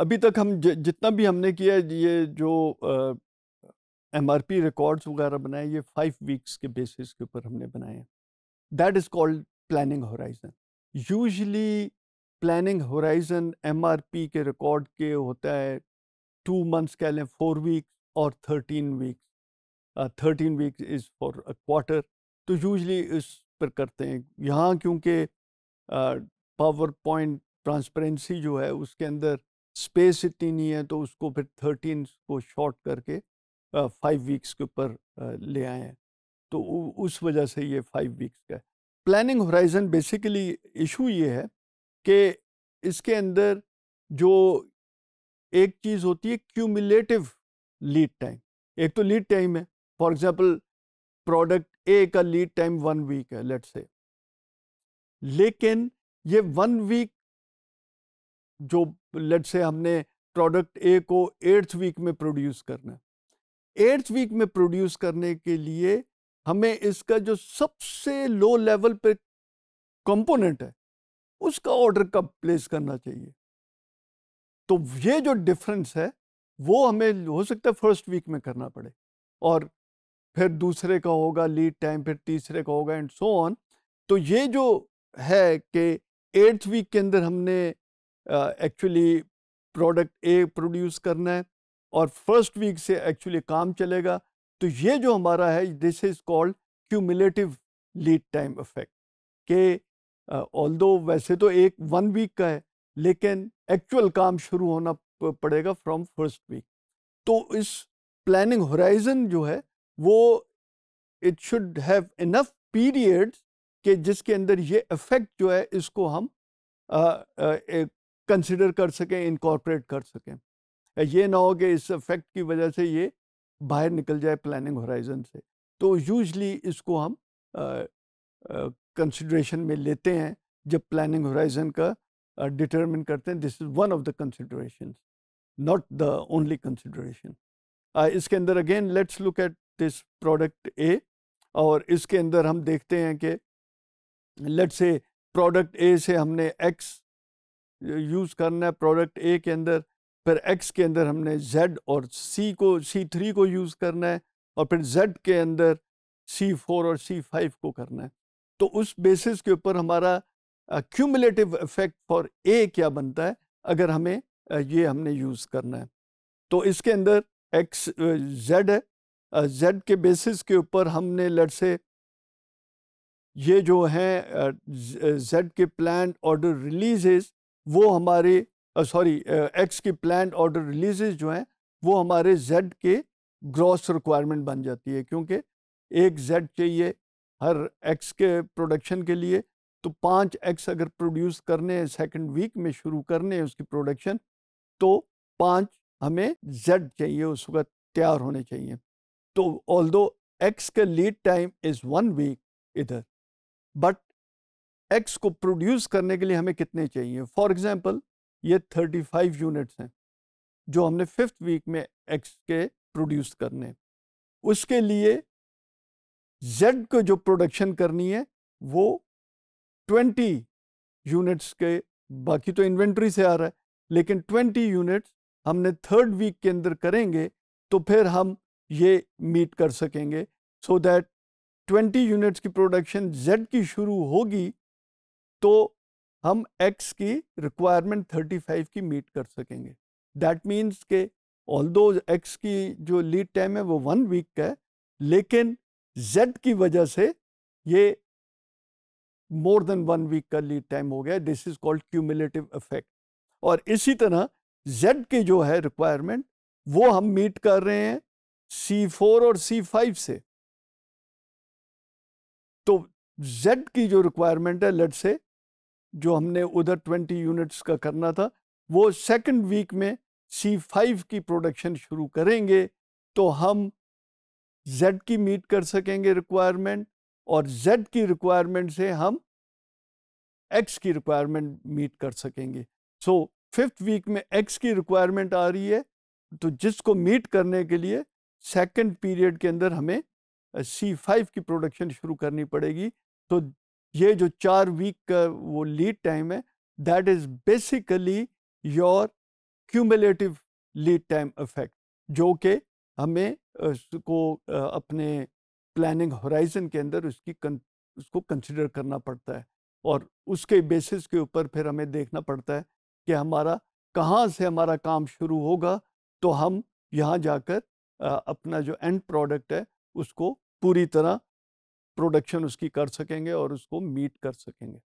अभी तक हम ज, जितना भी हमने किया ये जो एम आर पी रिकॉर्ड्स वगैरह बनाए ये फाइव वीक्स के बेसिस के ऊपर हमने बनाए हैं that is called planning horizon usually planning horizon M R P के रिकॉर्ड के होता है टू मंथ्स कह लें फोर वीक्स और thirteen weeks thirteen weeks is for a quarter तो यूजली इस पर करते हैं यहाँ क्योंकि पावर पॉइंट ट्रांसपेरेंसी जो है उसके अंदर स्पेस इतनी नहीं है तो उसको फिर थर्टीन को शॉर्ट करके फाइव वीक्स के ऊपर ले आए हैं तो उस वजह से ये फाइव वीक्स का है प्लानिंग होराइजन बेसिकली इशू ये है कि इसके अंदर जो एक चीज़ होती है क्यूमुलेटिव लीड टाइम एक तो लीड टाइम है फॉर एग्जांपल प्रोडक्ट ए का लीड टाइम वन वीक है लेट से लेकिन ये वन वीक जो लेट से हमने प्रोडक्ट ए को एट्थ वीक में प्रोड्यूस करना है एट्थ वीक में प्रोड्यूस करने के लिए हमें इसका जो सबसे लो लेवल पे कंपोनेंट है उसका ऑर्डर कब प्लेस करना चाहिए तो ये जो डिफरेंस है वो हमें हो सकता है फर्स्ट वीक में करना पड़े और फिर दूसरे का होगा लीड टाइम फिर तीसरे का होगा एंड सो ऑन तो ये जो है कि एट्थ वीक के अंदर हमने एक्चुअली प्रोडक्ट ए प्रोड्यूस करना है और फर्स्ट वीक से एक्चुअली काम चलेगा तो ये जो हमारा है this is called cumulative lead time effect के ऑल दो वैसे तो एक वन वीक का है लेकिन एक्चुअल काम शुरू होना पड़ेगा फ्रॉम फर्स्ट वीक तो इस प्लानिंग होराइजन जो है वो it should have enough periods के जिसके अंदर ये इफेक्ट जो है इसको हम आ, आ, एक कंसिडर कर सकें इनकॉर्पोरेट कर सकें ये ना हो कि इस इफेक्ट की वजह से ये बाहर निकल जाए प्लानिंग होराइजन से तो यूजली इसको हम कंसिड्रेशन में लेते हैं जब प्लानिंग होराइजन का डिटरमिन करते हैं this is one of the consideration not the only consideration इसके अंदर again let's look at this product A और इसके अंदर हम देखते हैं कि लेट्स ए प्रोडक्ट ए से हमने एक्स यूज़ करना है प्रोडक्ट ए के अंदर फिर एक्स के अंदर हमने जेड और सी को सी थ्री को यूज़ करना है और फिर जेड के अंदर सी फोर और सी फाइव को करना है तो उस बेसिस के ऊपर हमारा क्यूमलेटिव इफेक्ट फॉर ए क्या बनता है अगर हमें ये हमने यूज़ करना है तो इसके अंदर एक्स जेड है जेड के बेसिस के ऊपर हमने लट से ये जो है जेड के प्लान ऑर्डर रिलीजेज वो हमारे सॉरी एक्स की प्लान ऑर्डर रिलीजेज जो हैं वो हमारे जेड के ग्रॉस रिक्वायरमेंट बन जाती है क्योंकि एक जेड चाहिए हर एक्स के प्रोडक्शन के लिए तो पाँच एक्स अगर प्रोड्यूस करने हैं सेकेंड वीक में शुरू करने हैं उसकी प्रोडक्शन तो पाँच हमें जेड चाहिए उस वक्त तैयार होने चाहिए तो ऑल दो एक्स का lead time is one week इधर बट एक्स को प्रोड्यूस करने के लिए हमें कितने चाहिए फॉर एग्ज़ाम्पल ये 35 यूनिट्स हैं जो हमने फिफ्थ वीक में एक्स के प्रोड्यूस करने उसके लिए जेड को जो प्रोडक्शन करनी है वो 20 यूनिट्स के बाकी तो इन्वेंट्री से आ रहा है लेकिन 20 यूनिट्स हमने थर्ड वीक के अंदर करेंगे तो फिर हम ये मीट कर सकेंगे सो दैट 20 यूनिट्स की प्रोडक्शन जेड की शुरू होगी तो हम एक्स की रिक्वायरमेंट 35 की मीट कर सकेंगे दैट मीन्स के ऑल दो एक्स की जो लीड टाइम है वो वन वीक का है लेकिन जेड की वजह से ये मोर देन वन वीक का लीड टाइम हो गया this is called cumulative effect और इसी तरह जेड की जो है रिक्वायरमेंट वो हम मीट कर रहे हैं सी फोर और सी फाइव से तो जेड की जो रिक्वायरमेंट है लेट से जो हमने उधर 20 यूनिट्स का करना था वो सेकंड वीक में सी फाइव की प्रोडक्शन शुरू करेंगे तो हम जेड की मीट कर सकेंगे रिक्वायरमेंट और जेड की रिक्वायरमेंट से हम एक्स की रिक्वायरमेंट मीट कर सकेंगे सो फिफ्थ वीक में एक्स की रिक्वायरमेंट आ रही है तो जिसको मीट करने के लिए सेकंड पीरियड के अंदर हमें सी फाइव की प्रोडक्शन शुरू करनी पड़ेगी तो ये जो चार वीक का वो लीड टाइम है that is basically your cumulative lead time effect जो कि हमें उसको अपने प्लानिंग होराइजन के अंदर उसकी कं उसको कंसिडर करना पड़ता है और उसके बेसिस के ऊपर फिर हमें देखना पड़ता है कि हमारा कहाँ से हमारा काम शुरू होगा तो हम यहाँ जाकर अपना जो एंड प्रोडक्ट है उसको पूरी तरह प्रोडक्शन उसकी कर सकेंगे और उसको मीट कर सकेंगे